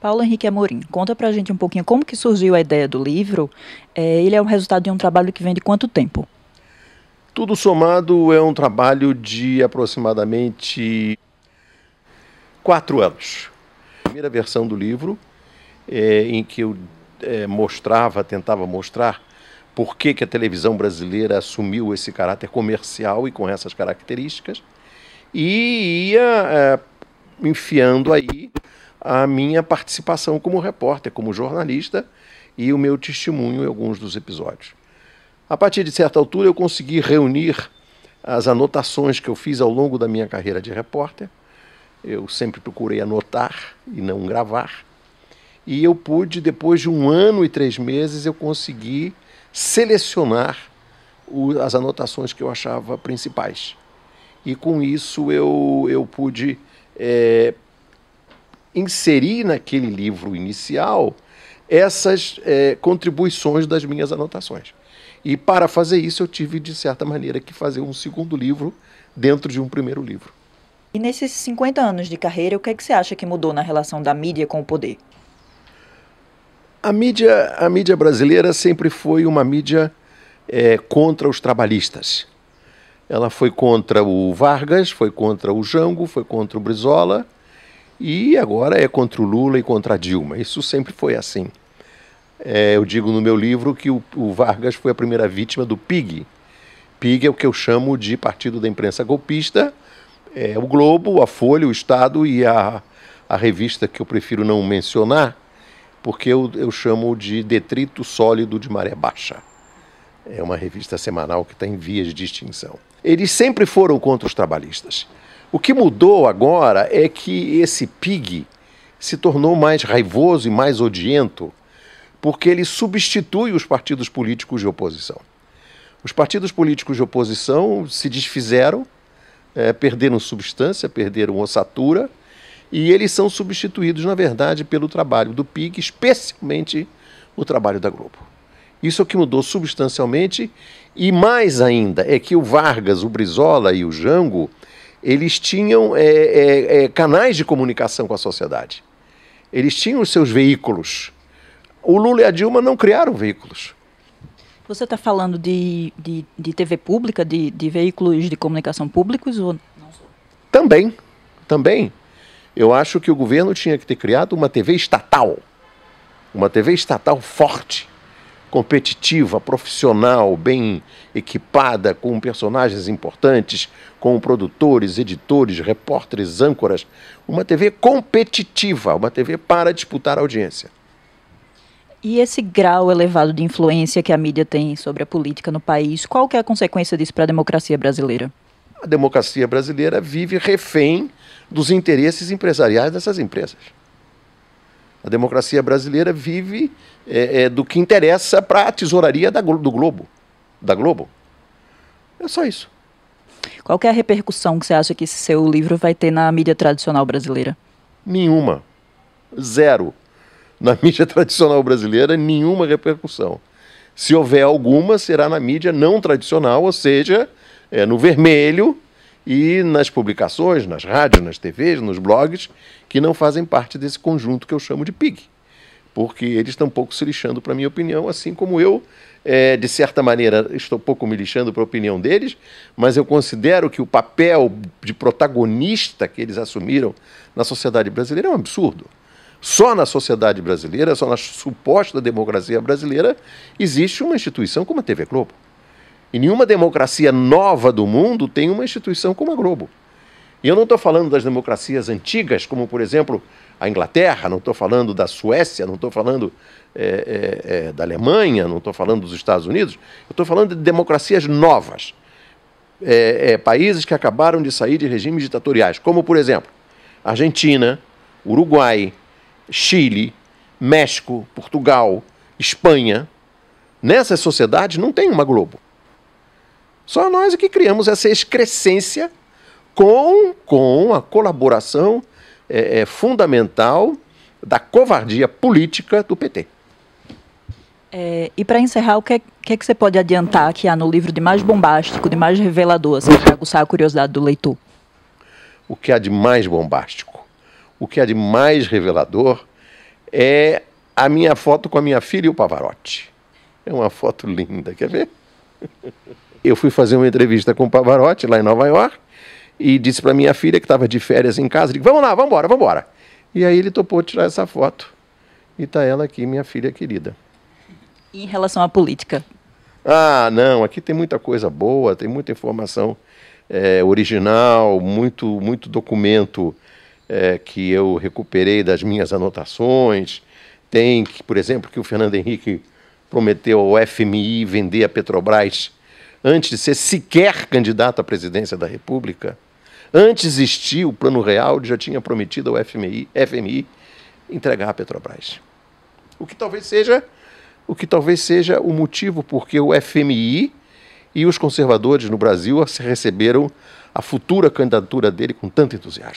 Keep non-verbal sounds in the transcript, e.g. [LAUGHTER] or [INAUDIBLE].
Paulo Henrique Amorim, conta pra gente um pouquinho como que surgiu a ideia do livro. É, ele é o resultado de um trabalho que vem de quanto tempo? Tudo somado é um trabalho de aproximadamente quatro anos. A primeira versão do livro, é, em que eu é, mostrava, tentava mostrar por que, que a televisão brasileira assumiu esse caráter comercial e com essas características, e ia é, enfiando aí a minha participação como repórter, como jornalista e o meu testemunho em alguns dos episódios. A partir de certa altura, eu consegui reunir as anotações que eu fiz ao longo da minha carreira de repórter. Eu sempre procurei anotar e não gravar. E eu pude, depois de um ano e três meses, eu consegui selecionar as anotações que eu achava principais. E com isso eu, eu pude é, inserir naquele livro inicial essas é, contribuições das minhas anotações. E para fazer isso, eu tive, de certa maneira, que fazer um segundo livro dentro de um primeiro livro. E nesses 50 anos de carreira, o que, é que você acha que mudou na relação da mídia com o poder? A mídia, a mídia brasileira sempre foi uma mídia é, contra os trabalhistas. Ela foi contra o Vargas, foi contra o Jango, foi contra o Brizola, e agora é contra o Lula e contra a Dilma. Isso sempre foi assim. É, eu digo no meu livro que o, o Vargas foi a primeira vítima do PIG. PIG é o que eu chamo de partido da imprensa golpista. É, o Globo, a Folha, o Estado e a, a revista que eu prefiro não mencionar, porque eu, eu chamo de Detrito Sólido de Maré Baixa. É uma revista semanal que está em vias de extinção. Eles sempre foram contra os trabalhistas. O que mudou agora é que esse pig se tornou mais raivoso e mais odiento, porque ele substitui os partidos políticos de oposição. Os partidos políticos de oposição se desfizeram, é, perderam substância, perderam ossatura, e eles são substituídos, na verdade, pelo trabalho do PIG, especialmente o trabalho da Globo. Isso é o que mudou substancialmente, e mais ainda é que o Vargas, o Brizola e o Jango eles tinham é, é, é, canais de comunicação com a sociedade. Eles tinham os seus veículos. O Lula e a Dilma não criaram veículos. Você está falando de, de, de, TV pública, de, de veículos de comunicação públicos? Ou... Também, também. Eu acho que o governo tinha que ter criado uma TV estatal. Uma TV estatal forte competitiva, profissional, bem equipada, com personagens importantes, com produtores, editores, repórteres, âncoras. Uma TV competitiva, uma TV para disputar audiência. E esse grau elevado de influência que a mídia tem sobre a política no país, qual que é a consequência disso para a democracia brasileira? A democracia brasileira vive refém dos interesses empresariais dessas empresas. A democracia brasileira vive é, é, do que interessa para a tesouraria da, do Globo. Da Globo. É só isso. Qual é a repercussão que você acha que esse seu livro vai ter na mídia tradicional brasileira? Nenhuma. Zero. Na [LAUGHS] mídia tradicional brasileira, nenhuma repercussão. Se houver alguma, será na mídia não tradicional, ou seja, é, no vermelho, e nas publicações, nas rádios, nas TVs, nos blogs, que não fazem parte desse conjunto que eu chamo de PIG. Porque eles estão pouco se lixando para a minha opinião, assim como eu, é, de certa maneira, estou pouco me lixando para a opinião deles, mas eu considero que o papel de protagonista que eles assumiram na sociedade brasileira é um absurdo. Só na sociedade brasileira, só na suposta democracia brasileira, existe uma instituição como a TV Globo. E nenhuma democracia nova do mundo tem uma instituição como a Globo. E eu não estou falando das democracias antigas, como, por exemplo, a Inglaterra, não estou falando da Suécia, não estou falando é, é, é, da Alemanha, não estou falando dos Estados Unidos. Eu estou falando de democracias novas. Eh, eh, países que acabaram de sair de regimes ditatoriais, como, por exemplo, Argentina, Uruguai, Chile, México, Portugal, Espanha. Nessas sociedades não tem uma Globo. Só nós é que criamos essa excrescência com, com a colaboração é, é, fundamental da covardia política do PT. É, e para encerrar, o que, é, que, é que você pode adiantar que há ah, no livro de mais bombástico, de mais revelador, assim, para aguçar a curiosidade do leitor? O que há de mais bombástico, o que há de mais revelador é a minha foto com a minha filha e o Pavarotti. É uma foto linda, quer ver? [LAUGHS] eu fui fazer uma entrevista com o Pavarotti lá em Nova York e disse para minha filha que estava de férias em casa, digo, vamos lá, vamos embora, vamos embora. E aí ele topou tirar essa foto. E está ela aqui, minha filha querida. E em relação à política? Ah, não, aqui tem muita coisa boa, tem muita informação é, original, muito, muito documento é, que eu recuperei das minhas anotações. Tem, por exemplo, que o Fernando Henrique prometeu ao FMI vender a Petrobras antes de ser sequer candidato à presidência da República, antes de existir o Plano Real, já tinha prometido ao FMI, FMI entregar a Petrobras. O que talvez seja o que talvez seja o motivo porque o FMI e os conservadores no Brasil receberam a futura candidatura dele com tanto entusiasmo.